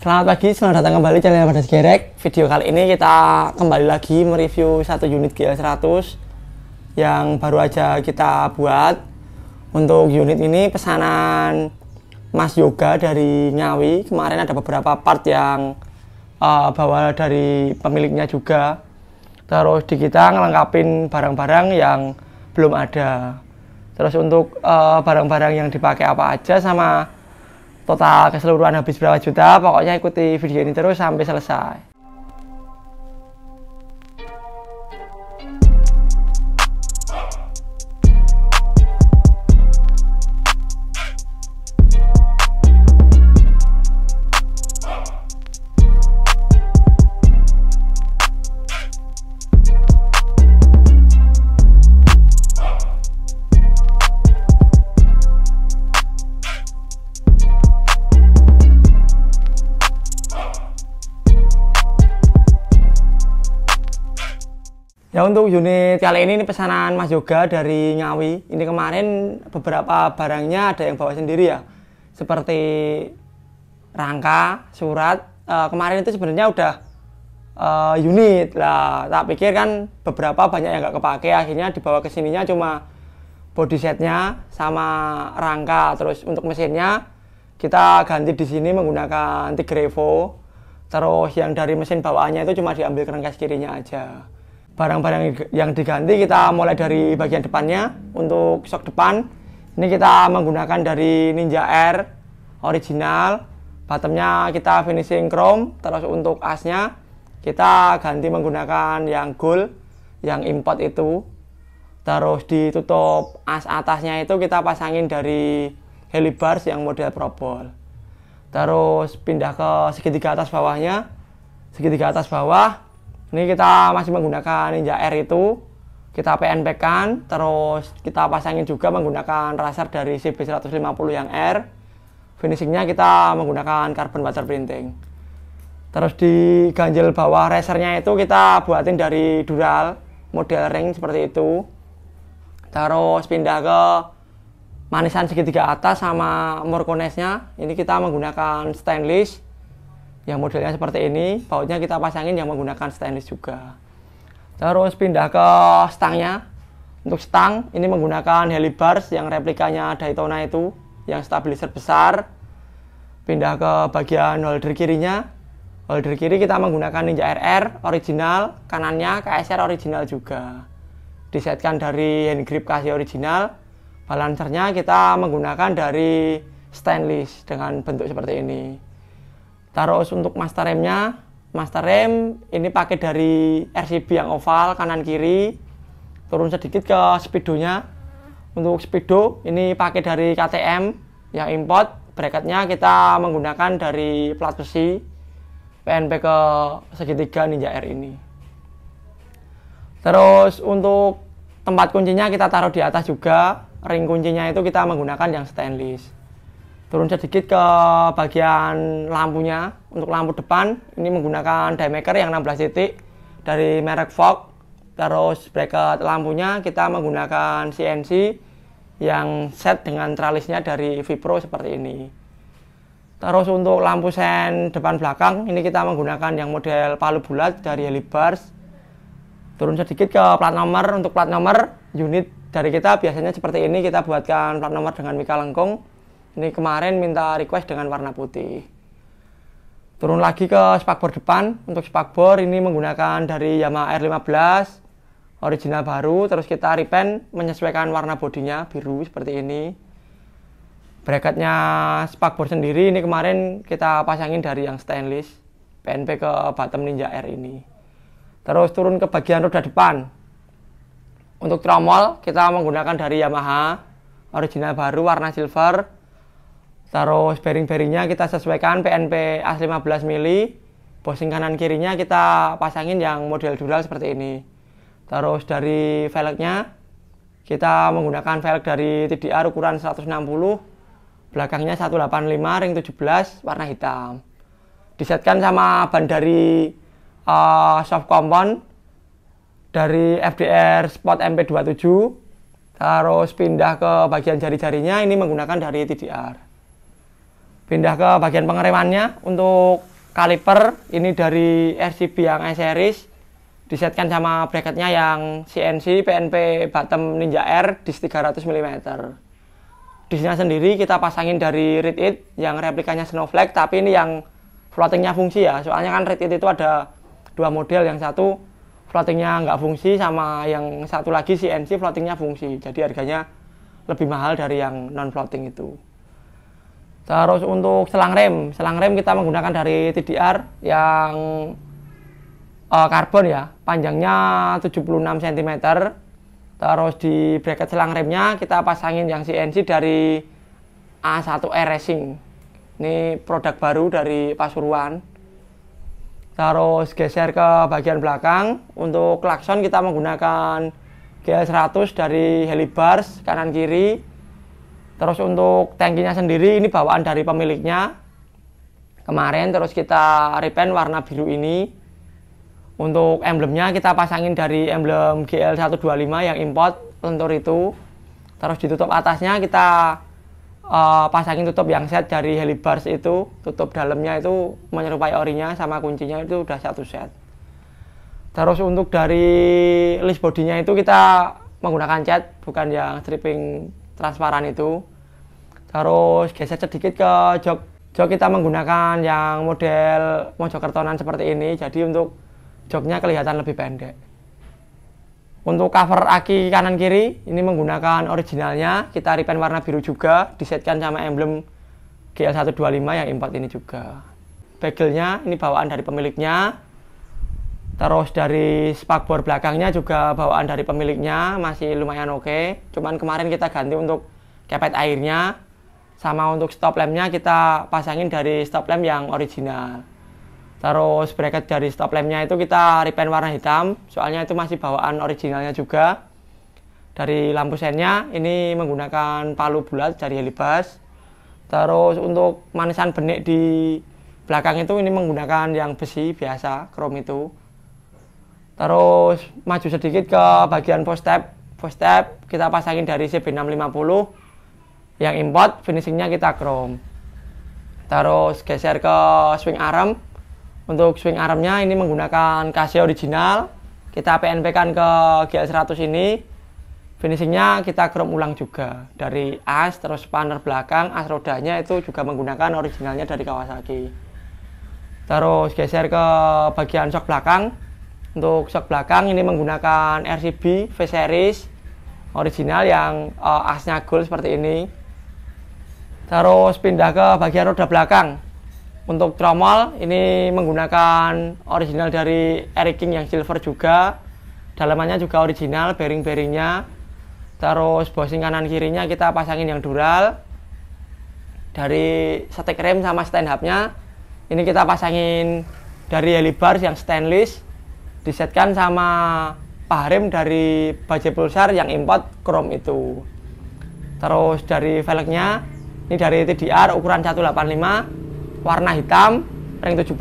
Selamat pagi, selamat datang kembali channel Badas Gerek. Video kali ini kita kembali lagi mereview satu unit GL100 yang baru aja kita buat. Untuk unit ini pesanan Mas Yoga dari Ngawi. Kemarin ada beberapa part yang uh, eh, bawa dari pemiliknya juga. Terus di kita ngelengkapin barang-barang yang belum ada. Terus untuk eh, barang-barang uh, barang -barang yang dipakai apa aja sama total keseluruhan habis berapa juta pokoknya ikuti video ini terus sampai selesai Ya untuk unit kali ini ini pesanan Mas Yoga dari Ngawi. Ini kemarin beberapa barangnya ada yang bawa sendiri ya. Seperti rangka, surat. E, kemarin itu sebenarnya udah e, unit lah. Tak pikir kan beberapa banyak yang nggak kepake. Akhirnya dibawa ke sininya cuma body setnya sama rangka. Terus untuk mesinnya kita ganti di sini menggunakan Tigrevo. Terus yang dari mesin bawaannya itu cuma diambil kerangka kirinya aja barang-barang yang diganti kita mulai dari bagian depannya untuk shock depan ini kita menggunakan dari Ninja Air original bottomnya kita finishing chrome terus untuk asnya kita ganti menggunakan yang gold yang import itu terus ditutup as atasnya itu kita pasangin dari helibars yang model propol terus pindah ke segitiga atas bawahnya segitiga atas bawah ini kita masih menggunakan Ninja R itu kita PNP kan terus kita pasangin juga menggunakan raser dari CB150 yang R finishingnya kita menggunakan carbon butter printing terus di ganjil bawah resernya itu kita buatin dari dural model ring seperti itu terus pindah ke manisan segitiga atas sama murkonesnya ini kita menggunakan stainless yang modelnya seperti ini bautnya kita pasangin yang menggunakan stainless juga terus pindah ke stangnya untuk stang ini menggunakan helibars yang replikanya Daytona itu yang stabilizer besar pindah ke bagian holder kirinya holder kiri kita menggunakan Ninja RR original kanannya KSR original juga disetkan dari hand grip kasih original balancernya kita menggunakan dari stainless dengan bentuk seperti ini Taruh untuk master remnya, master rem ini pakai dari RCB yang oval kanan kiri. Turun sedikit ke speedonya. Untuk speedo ini pakai dari KTM yang import. Bracketnya kita menggunakan dari plat besi PNP ke segitiga Ninja R ini. Terus untuk tempat kuncinya kita taruh di atas juga. Ring kuncinya itu kita menggunakan yang stainless turun sedikit ke bagian lampunya untuk lampu depan ini menggunakan daymaker yang 16 titik dari merek Fox terus bracket lampunya kita menggunakan CNC yang set dengan tralisnya dari Vipro seperti ini terus untuk lampu sen depan belakang ini kita menggunakan yang model palu bulat dari Helibars turun sedikit ke plat nomor untuk plat nomor unit dari kita biasanya seperti ini kita buatkan plat nomor dengan mika lengkung ini kemarin minta request dengan warna putih. Turun lagi ke spakbor depan. Untuk spakbor ini menggunakan dari Yamaha R15 original baru. Terus kita repaint menyesuaikan warna bodinya biru seperti ini. Bracketnya spakbor sendiri ini kemarin kita pasangin dari yang stainless PNP ke bottom Ninja R ini. Terus turun ke bagian roda depan. Untuk tromol kita menggunakan dari Yamaha original baru warna silver taruh bearing-bearingnya kita sesuaikan PNP as 15 mili bosing kanan kirinya kita pasangin yang model dural seperti ini terus dari velgnya kita menggunakan velg dari TDR ukuran 160 belakangnya 185 ring 17 warna hitam disetkan sama ban dari uh, soft compound dari FDR Spot MP27 terus pindah ke bagian jari-jarinya ini menggunakan dari TDR pindah ke bagian pengeremannya untuk kaliper ini dari RCB yang S series disetkan sama bracketnya yang CNC PNP bottom Ninja R di 300 mm sini sendiri kita pasangin dari Read It yang replikanya Snowflake tapi ini yang floatingnya fungsi ya soalnya kan Read It itu ada dua model yang satu floatingnya nggak fungsi sama yang satu lagi CNC floatingnya fungsi jadi harganya lebih mahal dari yang non floating itu Terus untuk selang rem, selang rem kita menggunakan dari TDR yang uh, karbon ya, panjangnya 76 cm. Terus di bracket selang remnya kita pasangin yang CNC dari a 1 Air Racing. Ini produk baru dari Pasuruan. Terus geser ke bagian belakang. Untuk klakson kita menggunakan GL100 dari Helibars kanan kiri Terus untuk tangkinya sendiri ini bawaan dari pemiliknya. Kemarin terus kita repaint warna biru ini. Untuk emblemnya kita pasangin dari emblem GL125 yang import lentur itu. Terus ditutup atasnya kita uh, pasangin tutup yang set dari helibars itu. Tutup dalamnya itu menyerupai orinya sama kuncinya itu udah satu set. Terus untuk dari list bodinya itu kita menggunakan cat bukan yang stripping transparan itu terus geser sedikit ke jok jok kita menggunakan yang model mojokertonan seperti ini jadi untuk joknya kelihatan lebih pendek untuk cover aki kanan kiri ini menggunakan originalnya kita repaint warna biru juga disetkan sama emblem GL125 yang import ini juga bagelnya ini bawaan dari pemiliknya Terus dari spakbor belakangnya juga bawaan dari pemiliknya masih lumayan oke. Okay. Cuman kemarin kita ganti untuk kepet airnya sama untuk stop lampnya kita pasangin dari stop lamp yang original. Terus bracket dari stop lampnya itu kita repaint warna hitam, soalnya itu masih bawaan originalnya juga. Dari lampu senya ini menggunakan palu bulat dari helibas. Terus untuk manisan benik di belakang itu ini menggunakan yang besi biasa, chrome itu terus maju sedikit ke bagian post step post step kita pasangin dari CB650 yang import finishingnya kita chrome terus geser ke swing arm untuk swing armnya ini menggunakan Casio original kita PNP kan ke GL100 ini finishingnya kita chrome ulang juga dari as terus spanner belakang as rodanya itu juga menggunakan originalnya dari Kawasaki terus geser ke bagian shock belakang untuk shock belakang ini menggunakan RCB V-Series original yang uh, asnya gold seperti ini. Terus pindah ke bagian roda belakang. Untuk tromol ini menggunakan original dari Eric King yang silver juga. Dalamannya juga original, bearing-bearingnya. Terus bosing kanan kirinya kita pasangin yang dural. Dari stick rem sama stand hubnya ini kita pasangin dari heli yang stainless disetkan sama Pak Harim dari Bajaj Pulsar yang import chrome itu. Terus dari velgnya ini dari TDR ukuran 185 warna hitam ring 17.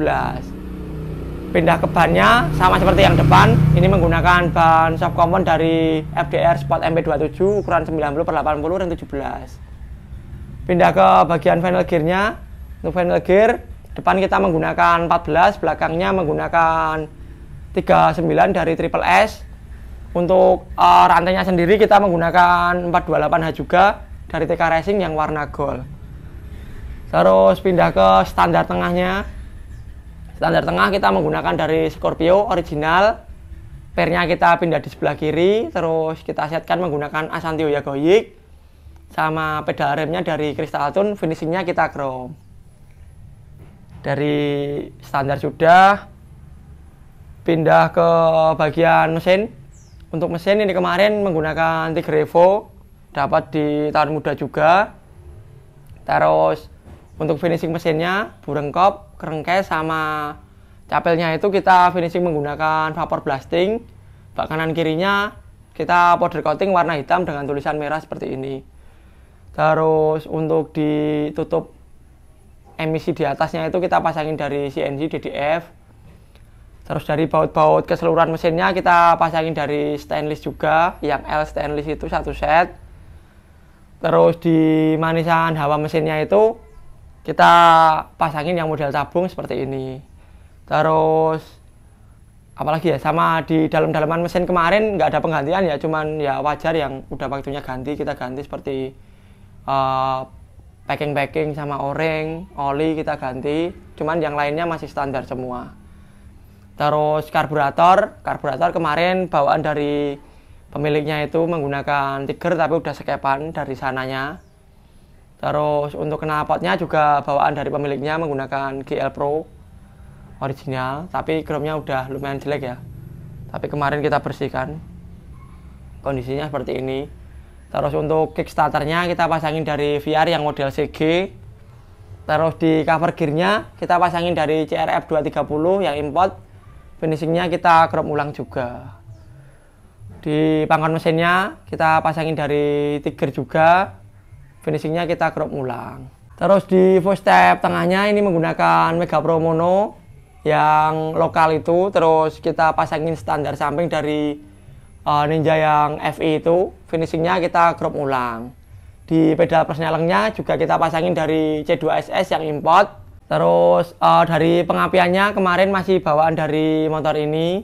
Pindah ke bannya sama seperti yang depan, ini menggunakan ban soft compound dari FDR Sport MP27 ukuran 90 per 80 ring 17. Pindah ke bagian final gearnya, untuk final gear depan kita menggunakan 14, belakangnya menggunakan 39 dari Triple S. Untuk uh, rantainya sendiri kita menggunakan 428H juga dari TK Racing yang warna gold. Terus pindah ke standar tengahnya. Standar tengah kita menggunakan dari Scorpio original. Pernya kita pindah di sebelah kiri, terus kita setkan menggunakan Asantio Yagoyik sama pedal remnya dari Crystal Tune, finishingnya kita chrome. Dari standar sudah, pindah ke bagian mesin. Untuk mesin ini kemarin menggunakan Tigrevo, dapat di tahun muda juga. Terus untuk finishing mesinnya, burengkop, kerengkes sama capelnya itu kita finishing menggunakan vapor blasting. Bak kanan kirinya kita powder coating warna hitam dengan tulisan merah seperti ini. Terus untuk ditutup emisi di atasnya itu kita pasangin dari CNC DDF Terus dari baut-baut keseluruhan mesinnya kita pasangin dari stainless juga, yang L stainless itu satu set. Terus di manisan hawa mesinnya itu kita pasangin yang model tabung seperti ini. Terus apalagi ya sama di dalam-dalaman mesin kemarin nggak ada penggantian ya, cuman ya wajar yang udah waktunya ganti kita ganti seperti uh, packing-packing sama oreng, oli kita ganti. Cuman yang lainnya masih standar semua. Terus karburator, karburator kemarin bawaan dari pemiliknya itu menggunakan Tiger tapi udah sekepan dari sananya. Terus untuk knalpotnya juga bawaan dari pemiliknya menggunakan GL Pro original, tapi chrome udah lumayan jelek ya. Tapi kemarin kita bersihkan. Kondisinya seperti ini. Terus untuk kickstarternya kita pasangin dari VR yang model CG. Terus di cover gearnya kita pasangin dari CRF 230 yang import finishingnya kita crop ulang juga di pangkon mesinnya kita pasangin dari tiger juga finishingnya kita crop ulang terus di full step tengahnya ini menggunakan Mega Pro Mono yang lokal itu terus kita pasangin standar samping dari uh, Ninja yang FE itu finishingnya kita crop ulang di pedal persnelengnya juga kita pasangin dari C2SS yang import Terus uh, dari pengapiannya kemarin masih bawaan dari motor ini.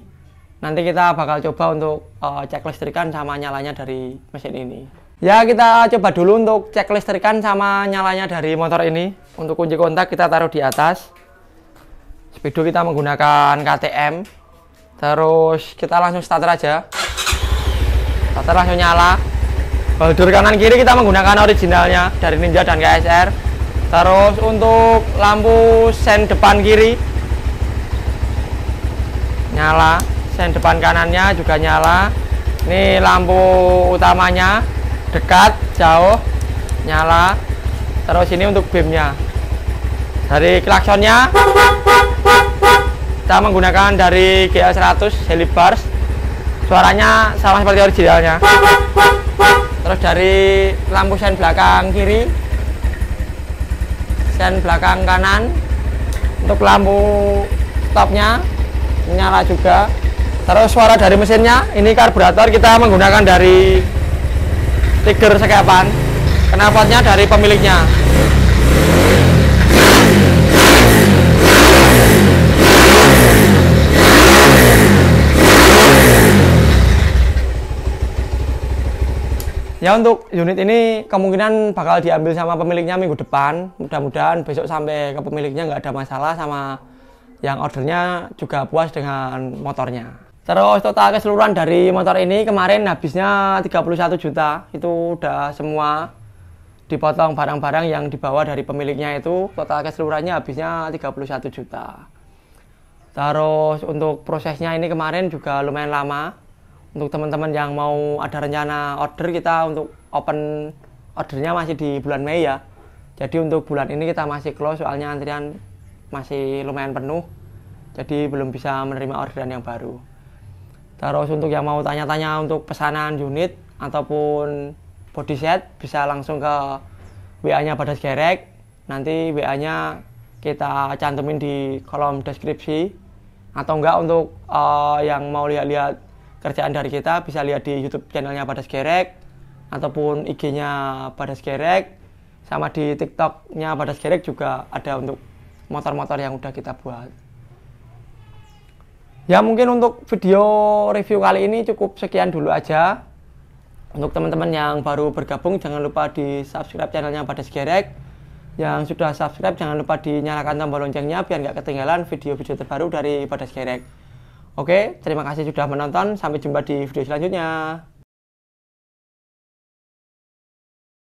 Nanti kita bakal coba untuk uh, cek listrikan sama nyalanya dari mesin ini. Ya kita coba dulu untuk cek listrikan sama nyalanya dari motor ini. Untuk kunci kontak kita taruh di atas. Speedo kita menggunakan KTM. Terus kita langsung starter aja. Starter langsung nyala. Baldur kanan kiri kita menggunakan originalnya dari Ninja dan KSR. Terus untuk lampu sen depan kiri nyala, sen depan kanannya juga nyala. Ini lampu utamanya dekat, jauh, nyala. Terus ini untuk beamnya Dari klaksonnya kita menggunakan dari GL100 Helibars. Suaranya sama seperti originalnya. Terus dari lampu sen belakang kiri sen belakang kanan untuk lampu stopnya menyala juga terus suara dari mesinnya ini karburator kita menggunakan dari Tiger Sekapan kenapa dari pemiliknya Ya untuk unit ini kemungkinan bakal diambil sama pemiliknya minggu depan. Mudah-mudahan besok sampai ke pemiliknya nggak ada masalah sama yang ordernya juga puas dengan motornya. Terus total keseluruhan dari motor ini kemarin habisnya 31 juta. Itu udah semua dipotong barang-barang yang dibawa dari pemiliknya itu total keseluruhannya habisnya 31 juta. Terus untuk prosesnya ini kemarin juga lumayan lama untuk teman-teman yang mau ada rencana order kita untuk open ordernya masih di bulan Mei ya jadi untuk bulan ini kita masih close soalnya antrian masih lumayan penuh jadi belum bisa menerima orderan yang baru terus untuk yang mau tanya-tanya untuk pesanan unit ataupun body set bisa langsung ke WA nya Badas Gerek nanti WA nya kita cantumin di kolom deskripsi atau enggak untuk uh, yang mau lihat-lihat kerjaan dari kita bisa lihat di YouTube channelnya pada Gerek ataupun IG-nya pada Gerek sama di TikTok-nya pada Gerek juga ada untuk motor-motor yang udah kita buat. Ya mungkin untuk video review kali ini cukup sekian dulu aja. Untuk teman-teman yang baru bergabung jangan lupa di subscribe channelnya pada Gerek. Yang sudah subscribe jangan lupa dinyalakan tombol loncengnya biar nggak ketinggalan video-video terbaru dari pada Gerek. Oke, terima kasih sudah menonton. Sampai jumpa di video selanjutnya.